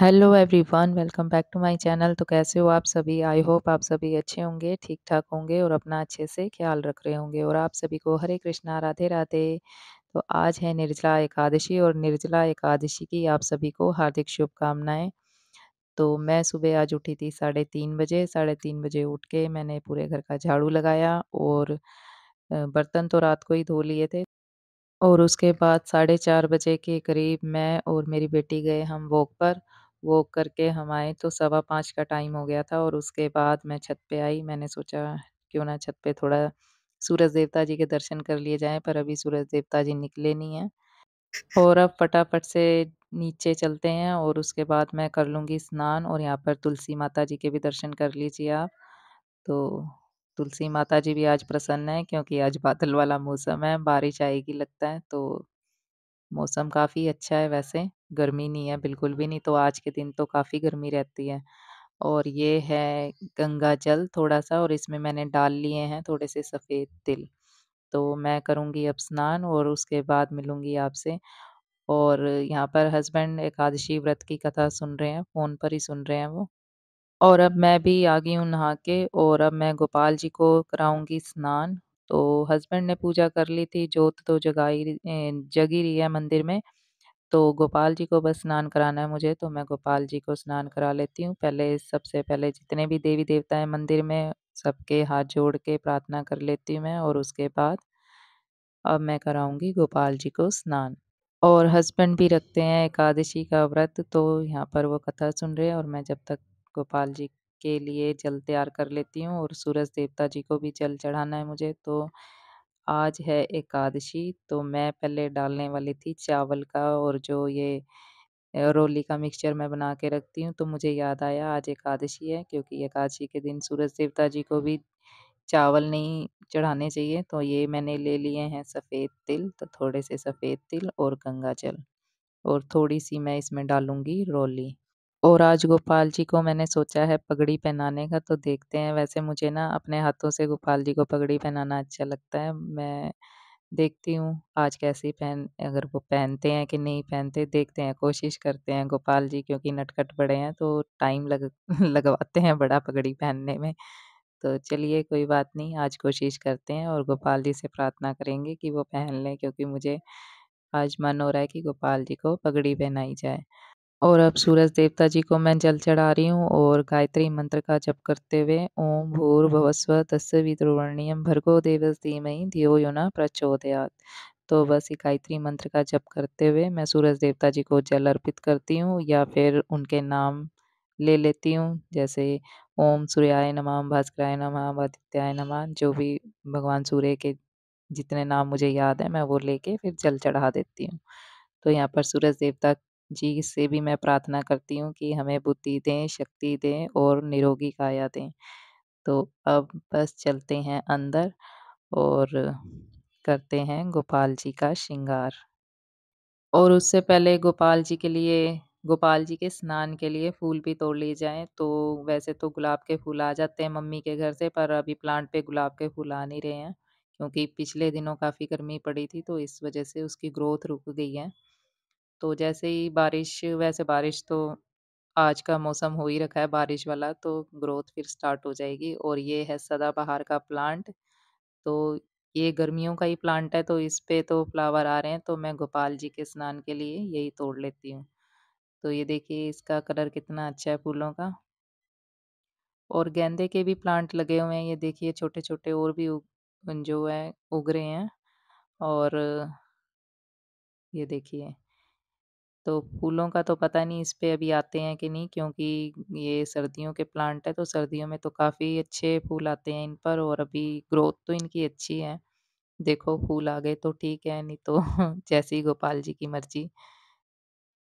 Hello everyone welcome back to my channel तो कैसे हो आप सभी आई होप आप सभी अच्छे होंगे ठीक ठाक होंगे और अपना अच्छे से ख्याल रख रहे होंगे और आप सभी को हरे कृष्णा राधे राधे तो आज है निर्जला एकादशी और निर्जला एकादशी की आप सभी को हार्दिक शुभकामनाएं तो मैं सुबह आज उठी थी साढ़े तीन बजे साढ़े तीन बजे उठ के मैंने पूरे घर का झाड़ू लगाया और बर्तन तो रात को ही धो लिए थे और उसके बाद साढ़े चार बजे के करीब मैं और मेरी बेटी गए हम वॉक पर वॉक करके हम आए तो सवा पाँच का टाइम हो गया था और उसके बाद मैं छत पे आई। मैंने सोचा क्यों ना छत पे थोड़ा सूरज देवता जी के दर्शन कर लिए जाए पर अभी सूरज देवता जी निकले नहीं हैं। और अब फटाफट से नीचे चलते हैं और उसके बाद मैं कर लूँगी स्नान और यहाँ पर तुलसी माता जी के भी दर्शन कर लीजिए आप। तो तुलसी माता जी भी आज प्रसन्न है क्योंकि आज बादल वाला मौसम है, बारिश आएगी लगता है, तो मौसम काफ़ी अच्छा है वैसे। गर्मी नहीं है, बिल्कुल भी नहीं, तो आज के दिन तो काफ़ी गर्मी रहती है। और ये है गंगा जल थोड़ा-सा और इसमें मैंने डाल लिए हैं थोड़े से सफ़ेद तिल। तो मैं करूँगी अब स्नान और उसके बाद मिलूँगी आपसे। और यहाँ पर हस्बैंड एकादशी व्रत की कथा सुन रहे हैं, फ़ोन पर ही सुन रहे हैं वो। और अब मैं भी आ गई हूँ नहा के और अब मैं गोपाल जी को कराऊँगी स्नान। तो हस्बैंड ने पूजा कर ली थी, जोत तो जगाई जगी रही है मंदिर में। तो गोपाल जी को बस स्नान कराना है मुझे तो मैं गोपाल जी को स्नान करा लेती हूँ। पहले सबसे पहले जितने भी देवी-देवता हैं मंदिर में सबके हाथ जोड़ के प्रार्थना कर लेती हूँ मैं और उसके बाद अब मैं कराऊंगी गोपाल जी को स्नान। और हस्बैंड भी रखते हैं एकादशी का व्रत तो यहाँ पर वो कथा सुन रहे हैं और मैं जब तक गोपाल जी के लिए जल तैयार कर लेती हूँ और सूरज देवता जी को भी जल चढ़ाना है मुझे तो आज है एकादशी तो मैं पहले डालने वाली थी चावल का और जो ये रोली का मिक्सचर मैं बना के रखती हूँ तो मुझे याद आया आज एकादशी है क्योंकि एकादशी के दिन सूरज देवता जी को भी चावल नहीं चढ़ाने चाहिए तो ये मैंने ले लिए हैं सफ़ेद तिल तो थोड़े से सफ़ेद तिल और गंगा जल और थोड़ी सी मैं इसमें डालूँगी रोली। और राजगोपाल जी को मैंने सोचा है पगड़ी पहनाने का तो देखते हैं। वैसे मुझे ना अपने हाथों से गोपाल जी को पगड़ी पहनाना अच्छा लगता है। मैं देखती हूँ आज कैसी पहन अगर वो पहनते हैं कि नहीं पहनते देखते हैं, कोशिश करते हैं। गोपाल जी क्योंकि नटखट बड़े हैं तो टाइम लग लगवाते हैं बड़ा पगड़ी पहनने में। तो चलिए कोई बात नहीं आज कोशिश करते हैं और गोपाल जी से प्रार्थना करेंगे कि वो पहन लें क्योंकि मुझे आज मन हो रहा है कि गोपाल जी को पगड़ी पहनाई जाए। और अब सूरज देवता जी को मैं जल चढ़ा रही हूँ और गायत्री मंत्र का जप करते हुए ओम भूर हम्म। तस्य विद्रुवर्णियम भर्गो देवस धीमयी धियो युना प्रचोदयात तो बस ये गायत्री मंत्र का जप करते हुए मैं सूरज देवता जी को जल अर्पित करती हूँ या फिर उनके नाम ले लेती हूँ जैसे ओम सूर्याय नमः भास्कराय नमः आदित्याय नमः जो भी भगवान सूर्य के जितने नाम मुझे याद है मैं वो लेके फिर जल चढ़ा देती हूँ तो यहाँ पर सूरज देवता जी से भी मैं प्रार्थना करती हूँ कि हमें बुद्धि दें, शक्ति दें और निरोगी काया दें। तो अब बस चलते हैं अंदर और करते हैं गोपाल जी का श्रृंगार। और उससे पहले गोपाल जी के लिए गोपाल जी के स्नान के लिए फूल भी तोड़ लिए जाए तो वैसे तो गुलाब के फूल आ जाते हैं मम्मी के घर से पर अभी प्लांट पे गुलाब के फूल आ नहीं रहे हैं, क्योंकि पिछले दिनों काफ़ी गर्मी पड़ी थी तो इस वजह से उसकी ग्रोथ रुक गई है। तो जैसे ही बारिश वैसे बारिश तो आज का मौसम हो ही रखा है बारिश वाला तो ग्रोथ फिर स्टार्ट हो जाएगी और ये है सदाबहार का प्लांट तो ये गर्मियों का ही प्लांट है तो इस पे तो फ्लावर आ रहे हैं तो मैं गोपाल जी के स्नान के लिए यही तोड़ लेती हूँ तो ये देखिए इसका कलर कितना अच्छा है फूलों का और गेंदे के भी प्लांट लगे हुए हैं ये देखिए छोटे छोटे और भी उग, जो है उग रहे हैं और ये देखिए तो फूलों का तो पता नहीं इस पर अभी आते हैं कि नहीं क्योंकि ये सर्दियों के प्लांट है तो सर्दियों में तो काफ़ी अच्छे फूल आते हैं इन पर और अभी ग्रोथ तो इनकी अच्छी है। देखो फूल आ गए तो ठीक है नहीं तो जैसी गोपाल जी की मर्ज़ी।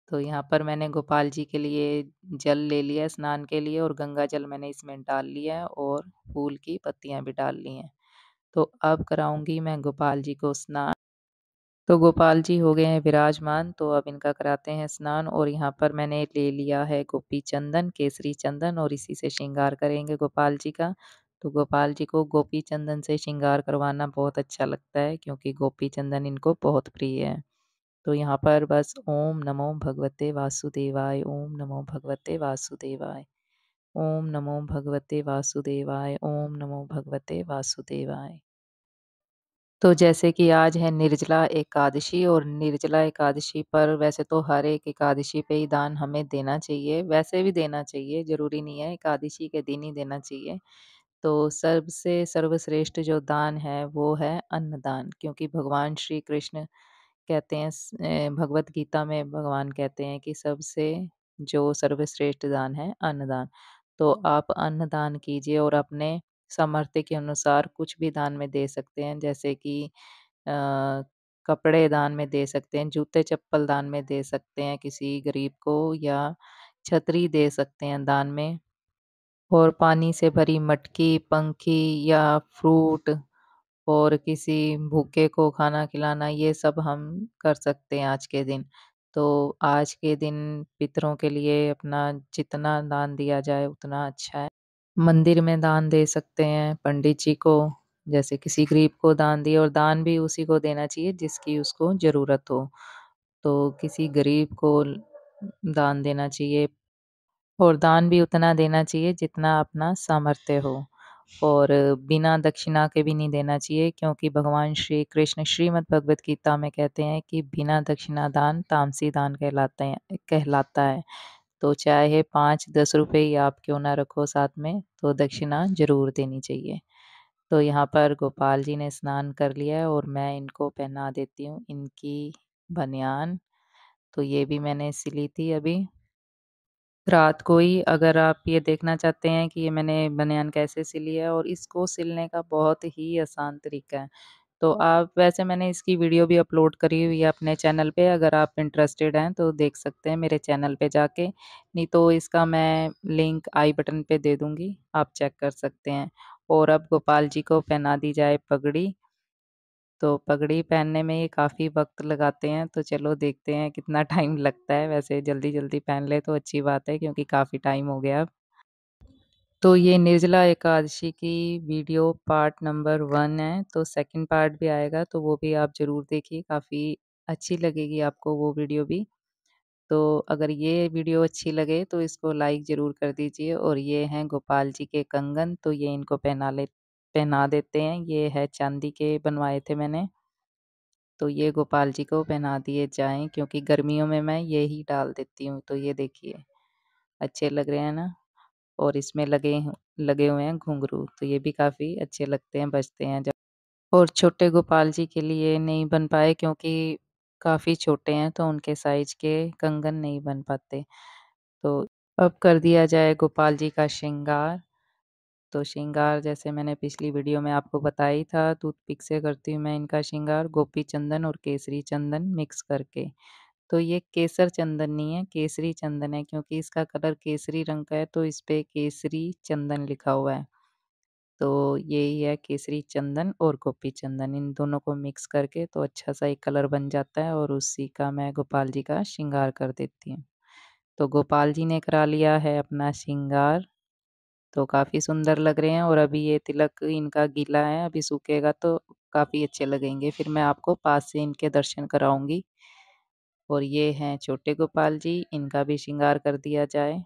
तो यहाँ पर मैंने गोपाल जी के लिए जल ले लिया है स्नान के लिए और गंगा जल मैंने इसमें डाल लिया है और फूल की पत्तियाँ भी डाल ली हैं। तो अब कराऊंगी मैं गोपाल जी को स्नान। तो गोपाल जी हो गए हैं विराजमान तो अब इनका कराते हैं स्नान और यहाँ पर मैंने ले लिया है गोपी चंदन केसरी चंदन और इसी से श्रृंगार करेंगे गोपाल जी का तो गोपाल जी को गोपी चंदन से श्रृंगार करवाना बहुत अच्छा लगता है क्योंकि गोपी चंदन इनको बहुत प्रिय है तो यहाँ पर बस ओम नमो भगवते वासुदेवाय ओम नमो भगवते वासुदेवाय ओम नमो भगवते वासुदेवाय ओम नमो भगवते वासुदेवाय तो जैसे कि आज है निर्जला एकादशी और निर्जला एकादशी पर वैसे तो हर एक एकादशी पे ही दान हमें देना चाहिए, वैसे भी देना चाहिए, ज़रूरी नहीं है एकादशी के दिन ही देना चाहिए। तो सबसे सर्वश्रेष्ठ जो दान है वो है अन्नदान क्योंकि भगवान श्री कृष्ण कहते हैं भगवत गीता में भगवान कहते हैं कि सबसे जो सर्वश्रेष्ठ दान है अन्नदान। तो आप अन्नदान कीजिए और अपने सामर्थ्य के अनुसार कुछ भी दान में दे सकते हैं जैसे कि कपड़े दान में दे सकते हैं, जूते-चप्पल दान में दे सकते हैं किसी गरीब को या छतरी दे सकते हैं दान में। और पानी से भरी मटकी, पंखी या फ्रूट और किसी भूखे को खाना खिलाना ये सब हम कर सकते हैं आज के दिन। तो आज के दिन पितरों के लिए अपना जितना दान दिया जाए उतना अच्छा है। मंदिर में दान दे सकते हैं पंडित जी को जैसे किसी गरीब को दान दिए और दान भी उसी को देना चाहिए जिसकी उसको ज़रूरत हो। तो किसी गरीब को दान देना चाहिए और दान भी उतना देना चाहिए जितना अपना सामर्थ्य हो और बिना दक्षिणा के भी नहीं देना चाहिए क्योंकि भगवान श्री कृष्ण श्रीमद् भगवद गीता में कहते हैं कि बिना दक्षिणा दान तामसी दान कहलाते हैं कहलाता है। तो चाहे पाँच दस रुपये ही आप क्यों ना रखो साथ में तो दक्षिणा ज़रूर देनी चाहिए तो यहाँ पर गोपाल जी ने स्नान कर लिया है और मैं इनको पहना देती हूँ इनकी बनियान तो ये भी मैंने सिली थी अभी रात को ही अगर आप ये देखना चाहते हैं कि ये मैंने बनियान कैसे सिली है और इसको सिलने का बहुत ही आसान तरीका है तो आप वैसे मैंने इसकी वीडियो भी अपलोड करी हुई है अपने चैनल पे अगर आप इंटरेस्टेड हैं तो देख सकते हैं मेरे चैनल पे जाके नहीं तो इसका मैं लिंक आई बटन पे दे दूँगी आप चेक कर सकते हैं और अब गोपाल जी को पहना दी जाए पगड़ी तो पगड़ी पहनने में ये काफ़ी वक्त लगाते हैं तो चलो देखते हैं कितना टाइम लगता है वैसे जल्दी जल्दी पहन ले तो अच्छी बात है क्योंकि काफ़ी टाइम हो गया अब तो ये निर्जला एकादशी की वीडियो पार्ट नंबर वन है तो सेकंड पार्ट भी आएगा तो वो भी आप ज़रूर देखिए काफ़ी अच्छी लगेगी आपको वो वीडियो भी। तो अगर ये वीडियो अच्छी लगे तो इसको लाइक ज़रूर कर दीजिए और ये हैं गोपाल जी के कंगन तो ये इनको पहना ले पहना देते हैं। ये है चांदी के बनवाए थे मैंने। तो ये गोपाल जी को पहना दिए जाएँ क्योंकि गर्मियों में मैं ये ही डाल देती हूँ। तो ये देखिए अच्छे लग रहे हैं ना? और इसमें लगे लगे हुए हैं घुंघरू तो ये भी काफ़ी अच्छे लगते हैं बजते हैं जब और छोटे गोपाल जी के लिए नहीं बन पाए क्योंकि काफ़ी छोटे हैं तो उनके साइज के कंगन नहीं बन पाते तो अब कर दिया जाए गोपाल जी का श्रृंगार तो श्रृंगार जैसे मैंने पिछली वीडियो में आपको बताई था टूथपिक से करती हूँ मैं इनका श्रृंगार गोपी चंदन और केसरी चंदन मिक्स करके तो ये केसर चंदन नहीं है केसरी चंदन है क्योंकि इसका कलर केसरी रंग का है तो इस पर केसरी चंदन लिखा हुआ है तो यही है केसरी चंदन और गोपी चंदन इन दोनों को मिक्स करके तो अच्छा सा एक कलर बन जाता है और उसी का मैं गोपाल जी का श्रृंगार कर देती हूँ तो गोपाल जी ने करा लिया है अपना श्रृंगार तो काफ़ी सुंदर लग रहे हैं और अभी ये तिलक इनका गीला है अभी सूखेगा तो काफ़ी अच्छे लगेंगे फिर मैं आपको पास से इनके दर्शन कराऊंगी और ये हैं छोटे गोपाल जी इनका भी श्रृंगार कर दिया जाए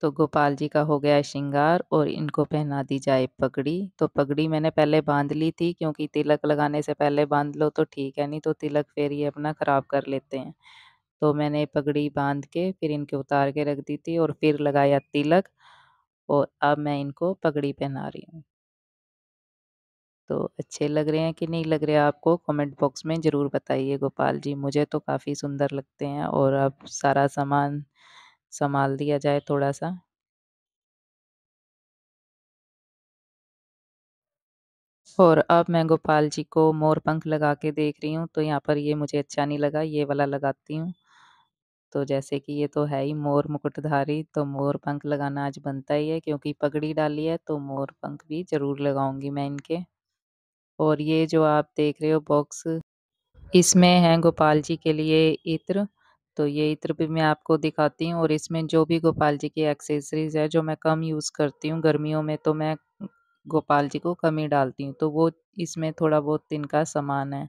तो गोपाल जी का हो गया श्रृंगार और इनको पहना दी जाए पगड़ी तो पगड़ी मैंने पहले बांध ली थी क्योंकि तिलक लगाने से पहले बांध लो तो ठीक है नहीं तो तिलक फिर ये अपना ख़राब कर लेते हैं तो मैंने पगड़ी बांध के फिर इनके उतार के रख दी थी और फिर लगाया तिलक और अब मैं इनको पगड़ी पहना रही हूँ तो अच्छे लग रहे हैं कि नहीं लग रहे आपको कमेंट बॉक्स में ज़रूर बताइए गोपाल जी मुझे तो काफ़ी सुंदर लगते हैं और अब सारा सामान संभाल दिया जाए थोड़ा सा और अब मैं गोपाल जी को मोर पंख लगा के देख रही हूँ तो यहाँ पर ये मुझे अच्छा नहीं लगा ये वाला लगाती हूँ तो जैसे कि ये तो है ही मोर मुकुटधारी तो मोर पंख लगाना आज बनता ही है क्योंकि पगड़ी डाली है तो मोर पंख भी ज़रूर लगाऊंगी मैं इनके और ये जो आप देख रहे हो बॉक्स इसमें है गोपाल जी के लिए इत्र तो ये इत्र भी मैं आपको दिखाती हूँ और इसमें जो भी गोपाल जी की एक्सेसरीज है जो मैं कम यूज़ करती हूँ गर्मियों में तो मैं गोपाल जी को कम ही डालती हूँ तो वो इसमें थोड़ा बहुत इनका सामान है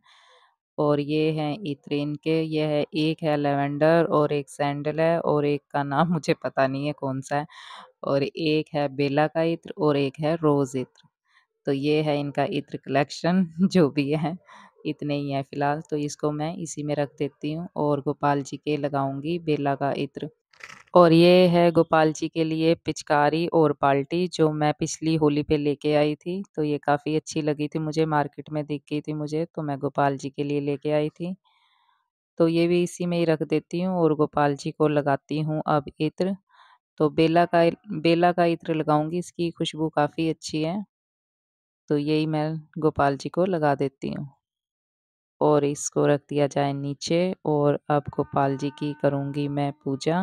और ये है इत्र इनके ये है एक है लेवेंडर और एक सैंडल है और एक का नाम मुझे पता नहीं है कौन सा है और एक है बेला का इत्र और एक है रोज़ इत्र तो ये है इनका इत्र कलेक्शन जो भी है इतने ही हैं फ़िलहाल तो इसको मैं इसी में रख देती हूँ और गोपाल जी के लगाऊंगी बेला का इत्र और ये है गोपाल जी के लिए पिचकारी और बाल्टी जो मैं पिछली होली पे लेके आई थी तो ये काफ़ी अच्छी लगी थी मुझे मार्केट में दिख गई थी मुझे तो मैं गोपाल जी के लिए लेके आई थी तो ये भी इसी में ही रख देती हूँ और गोपाल जी को लगाती हूँ अब इत्र तो बेला का बेला का इत्र लगाऊंगी इसकी खुशबू काफ़ी अच्छी है तो यही मैं गोपाल जी को लगा देती हूँ और इसको रख दिया जाए नीचे और अब गोपाल जी की करूँगी मैं पूजा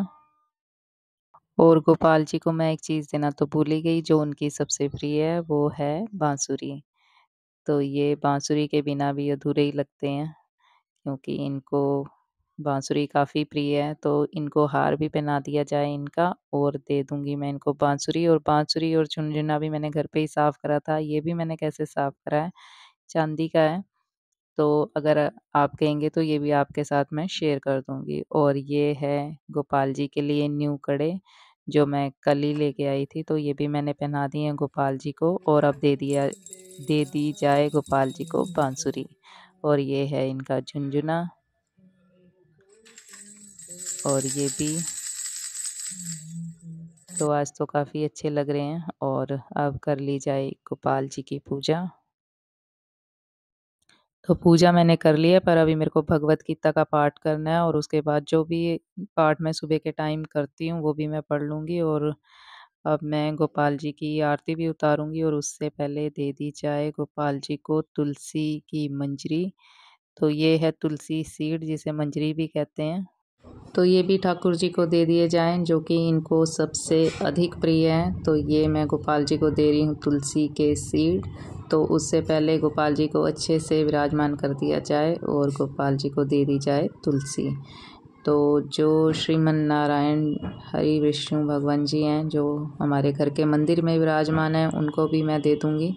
और गोपाल जी को मैं एक चीज़ देना तो भूल ही गई जो उनकी सबसे प्रिय है वो है बांसुरी तो ये बांसुरी के बिना भी अधूरे ही लगते हैं क्योंकि इनको बांसुरी काफ़ी प्रिय है तो इनको हार भी पहना दिया जाए इनका और दे दूँगी मैं इनको बाँसुरी और बांसुरी और झुनझुना भी मैंने घर पे ही साफ़ करा था ये भी मैंने कैसे साफ़ करा है चांदी का है तो अगर आप कहेंगे तो ये भी आपके साथ मैं शेयर कर दूँगी और ये है गोपाल जी के लिए न्यू कड़े जो मैं कल ही लेके आई थी तो ये भी मैंने पहना दी है गोपाल जी को और अब दे दिया दे दी जाए गोपाल जी को बांसुरी और ये है इनका झुंझुना और ये भी तो आज तो काफ़ी अच्छे लग रहे हैं और अब कर ली जाए गोपाल जी की पूजा तो पूजा मैंने कर ली है पर अभी मेरे को भगवत गीता का पाठ करना है और उसके बाद जो भी पाठ मैं सुबह के टाइम करती हूँ वो भी मैं पढ़ लूँगी और अब मैं गोपाल जी की आरती भी उतारूंगी और उससे पहले दे दी जाए गोपाल जी को तुलसी की मंजरी तो ये है तुलसी सीड जिसे मंजरी भी कहते हैं तो ये भी ठाकुर जी को दे दिए जाएं जो कि इनको सबसे अधिक प्रिय हैं तो ये मैं गोपाल जी को दे रही हूँ तुलसी के सीड तो उससे पहले गोपाल जी को अच्छे से विराजमान कर दिया जाए और गोपाल जी को दे दी जाए तुलसी तो जो श्रीमन नारायण हरि विष्णु भगवान जी हैं जो हमारे घर के मंदिर में विराजमान हैं उनको भी मैं दे दूँगी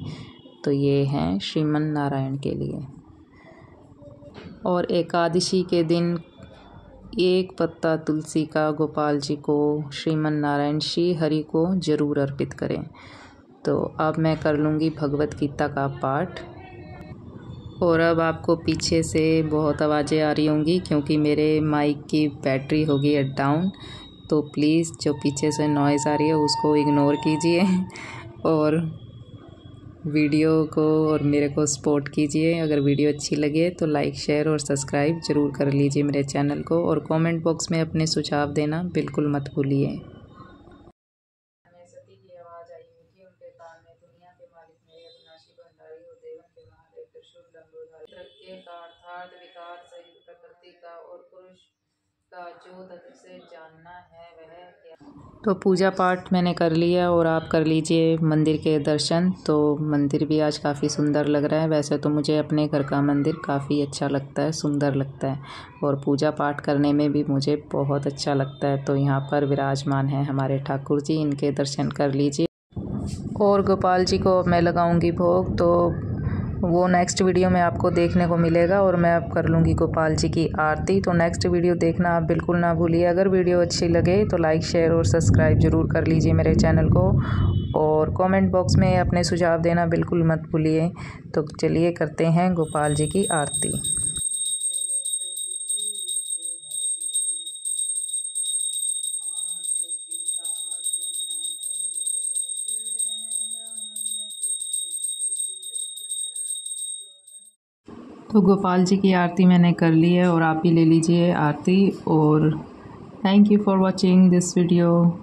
तो ये हैं श्रीमन नारायण के लिए और एकादशी के दिन एक पत्ता तुलसी का गोपाल जी को श्रीमन नारायण श्री हरि को जरूर अर्पित करें तो अब मैं कर लूँगी भगवत गीता का पाठ और अब आपको पीछे से बहुत आवाज़ें आ रही होंगी क्योंकि मेरे माइक की बैटरी होगी एट डाउन तो प्लीज़ जो पीछे से नॉइज़ आ रही है उसको इग्नोर कीजिए और वीडियो को और मेरे को सपोर्ट कीजिए अगर वीडियो अच्छी लगे तो लाइक शेयर और सब्सक्राइब ज़रूर कर लीजिए मेरे चैनल को और कमेंट बॉक्स में अपने सुझाव देना बिल्कुल मत भूलिए का जो से जानना है वह क्या तो पूजा पाठ मैंने कर लिया और आप कर लीजिए मंदिर के दर्शन तो मंदिर भी आज काफ़ी सुंदर लग रहा है वैसे तो मुझे अपने घर का मंदिर काफ़ी अच्छा लगता है सुंदर लगता है और पूजा पाठ करने में भी मुझे बहुत अच्छा लगता है तो यहाँ पर विराजमान है हमारे ठाकुर जी इनके दर्शन कर लीजिए और गोपाल जी को मैं लगाऊंगी भोग तो वो नेक्स्ट वीडियो में आपको देखने को मिलेगा और मैं अब कर लूँगी गोपाल जी की आरती तो नेक्स्ट वीडियो देखना आप बिल्कुल ना भूलिए अगर वीडियो अच्छी लगे तो लाइक शेयर और सब्सक्राइब ज़रूर कर लीजिए मेरे चैनल को और कमेंट बॉक्स में अपने सुझाव देना बिल्कुल मत भूलिए तो चलिए करते हैं गोपाल जी की आरती तो गोपाल जी की आरती मैंने कर ली है और आप भी ले लीजिए आरती और thank you for watching this video